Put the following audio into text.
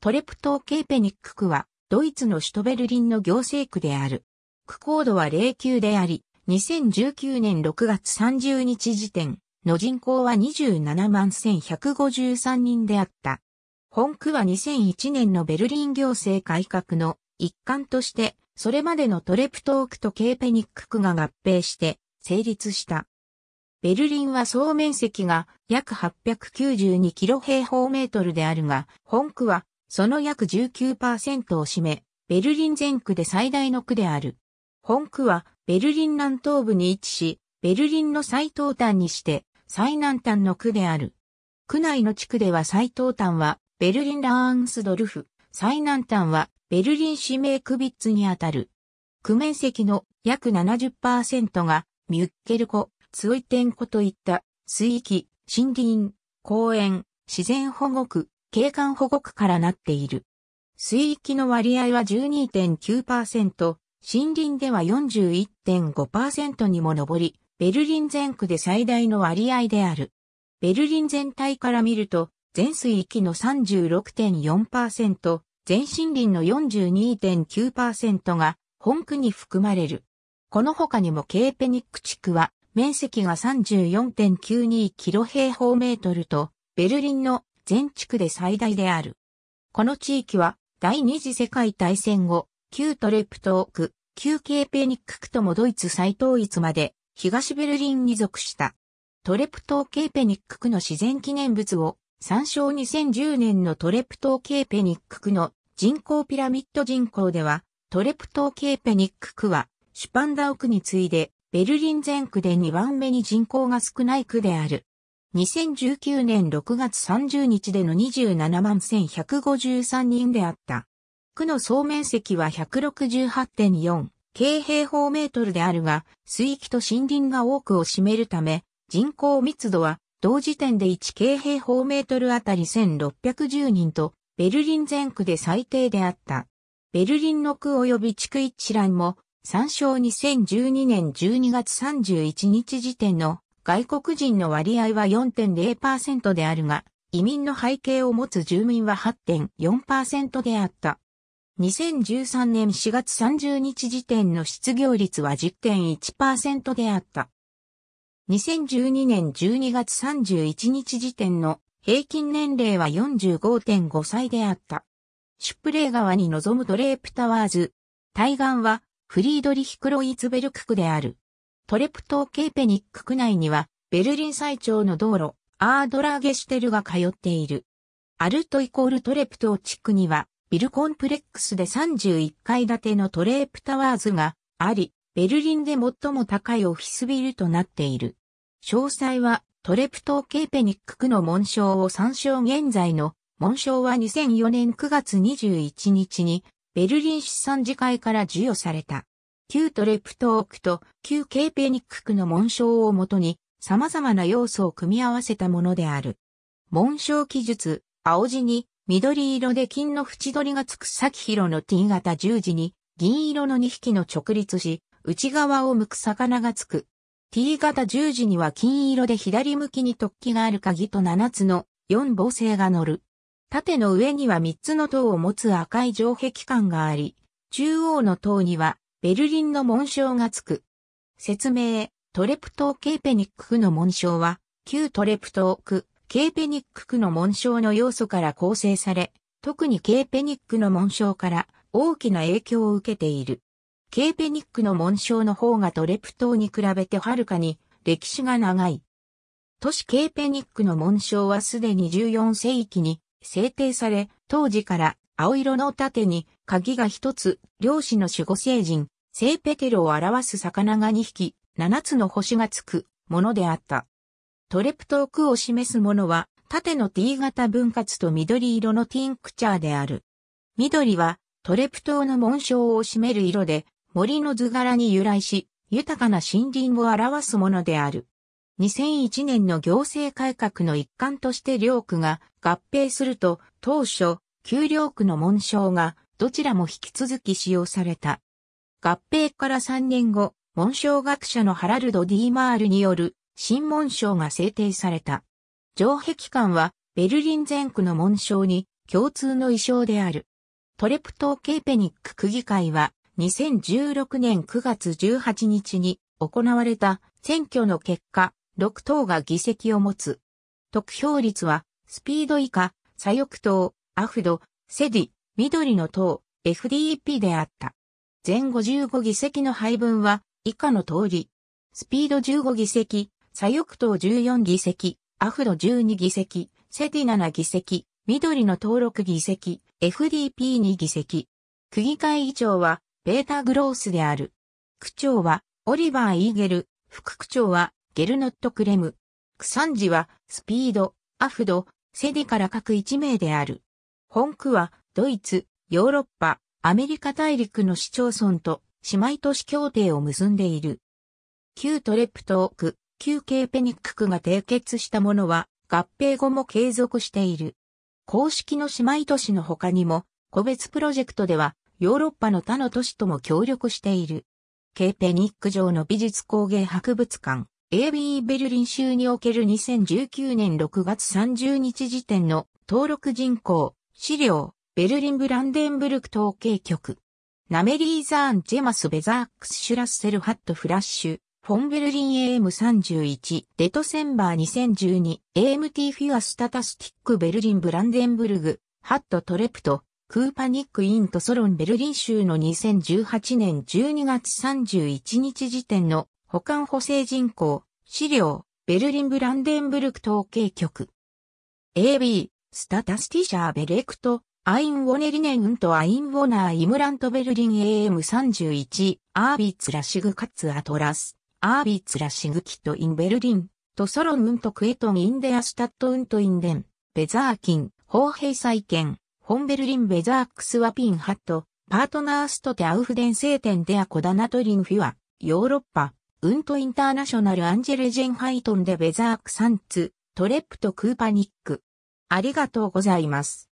トレプトーケーペニック区は、ドイツの首都ベルリンの行政区である。区高度は09であり、2019年6月30日時点の人口は27万1153人であった。本区は2001年のベルリン行政改革の一環として、それまでのトレプトークとケーペニック区が合併して成立した。ベルリンは総面積が約892キロ平方メートルであるが、本区はその約19%を占め、ベルリン全区で最大の区である。本区はベルリン南東部に位置し、ベルリンの最東端にして最南端の区である。区内の地区では最東端はベルリンラーンスドルフ、最南端はベルリン市名クビッツにあたる。区面積の約70%がミュッケル湖、ツイテン湖といった水域、森林、公園、自然保護区、景観保護区からなっている。水域の割合は12.9%、森林では41.5%にも上り、ベルリン全区で最大の割合である。ベルリン全体から見ると、全水域の36.4%、全森林の42.9%が本区に含まれる。この他にもケーペニック地区は面積が34.92キロ平方メートルと、ベルリンの全地区で最大である。この地域は、第二次世界大戦後、旧トレプトーク、旧ケーペニック区ともドイツ再統一まで、東ベルリンに属した。トレプトーケーペニック区の自然記念物を、参照2010年のトレプトーケーペニック区の人口ピラミッド人口では、トレプトーケーペニック区は、シュパンダウ区に次いで、ベルリン全区で2番目に人口が少ない区である。2019年6月30日での27万1153人であった。区の総面積は168.4京平方メートルであるが、水域と森林が多くを占めるため、人口密度は同時点で1京平方メートルあたり1610人と、ベルリン全区で最低であった。ベルリンの区及び地区一覧も、参照2012年12月31日時点の外国人の割合は4.0%であるが、移民の背景を持つ住民は8.4%であった。2013年4月30日時点の失業率は10.1%であった。2012年12月31日時点の平均年齢は45.5歳であった。シュプレー川に臨むドレープタワーズ。対岸はフリードリヒ・クロイツベルク区である。トレプトーケーペニック区内には、ベルリン最長の道路、アードラーゲシュテルが通っている。アルトイコールトレプトー地区には、ビルコンプレックスで31階建てのトレープタワーズがあり、ベルリンで最も高いオフィスビルとなっている。詳細はトレプトーケーペニック区の紋章を参照現在の紋章は2004年9月21日にベルリン市産次会から授与された。旧トレプトークと旧ケーペニック区の紋章をもとに様々な要素を組み合わせたものである。紋章記述、青地に緑色で金の縁取りがつく先広の T 型十字に銀色の2匹の直立し、内側を向く魚がつく。T 型十字には金色で左向きに突起がある鍵と7つの4母星が乗る。縦の上には3つの塔を持つ赤い城壁管があり、中央の塔にはベルリンの紋章がつく。説明、トレプトーケーペニック区の紋章は、旧トレプトーク、ケーペニック区の紋章の要素から構成され、特にケーペニックの紋章から大きな影響を受けている。ケーペニックの紋章の方がトレプトーに比べてはるかに歴史が長い。都市ケーペニックの紋章はすでに14世紀に制定され、当時から青色の盾に鍵が一つ、漁師の守護聖人、セイペテルを表す魚が2匹、7つの星がつくものであった。トレプトークを示すものは、縦の T 型分割と緑色のティンクチャーである。緑は、トレプトーの紋章を占める色で、森の図柄に由来し、豊かな森林を表すものである。2001年の行政改革の一環として両区が合併すると、当初、旧両区の紋章がどちらも引き続き使用された。合併から3年後、文章学者のハラルド・ディーマールによる新文章が制定された。城壁館はベルリン全区の文章に共通の意匠である。トレプトーケーペニック区議会は2016年9月18日に行われた選挙の結果、6党が議席を持つ。得票率は、スピード以下、左翼党、アフド、セディ、緑の党、FDP であった。全55議席の配分は以下の通り。スピード15議席、左翼党14議席、アフロ12議席、セティ7議席、緑の登録議席、FDP2 議席。区議会議長は、ベータ・グロースである。区長は、オリバー・イーゲル、副区長は、ゲルノット・クレム。区参事は、スピード、アフド、セディから各1名である。本区は、ドイツ、ヨーロッパ、アメリカ大陸の市町村と姉妹都市協定を結んでいる。旧トレプトーク、旧ケーペニック区が締結したものは合併後も継続している。公式の姉妹都市の他にも、個別プロジェクトではヨーロッパの他の都市とも協力している。ケーペニック城の美術工芸博物館、AB ベルリン州における2019年6月30日時点の登録人口、資料、ベルリンブランデンブルク統計局。ナメリーザーン・ジェマス・ベザークス・シュラッセル・ハット・フラッシュ、フォンベルリン AM31、デトセンバー 2012AMT フィア・スタタスティック・ベルリン・ブランデンブルグ、ハット・トレプト、クーパニック・インとソロン・ベルリン州の2018年12月31日時点の保管補正人口、資料、ベルリン・ブランデンブルク統計局。AB、スタタスティシャー・ベレクト、アインウォネリネンとアインウォナーイムラントベルリン AM31、アービーツラシグカツアトラス、アービーツラシグキットインベルリン、トソロンウント・クエトンインデアスタットウント・インデン、ベザーキン、サイ再建、ホンベルリンベザークスワピンハット、パートナーストテアウフデン聖ン・デアコダナトリンフィア、ヨーロッパ、ウントインターナショナルアンジェルジェンハイトンデ・ベザークサンツ、トレップとクーパニック。ありがとうございます。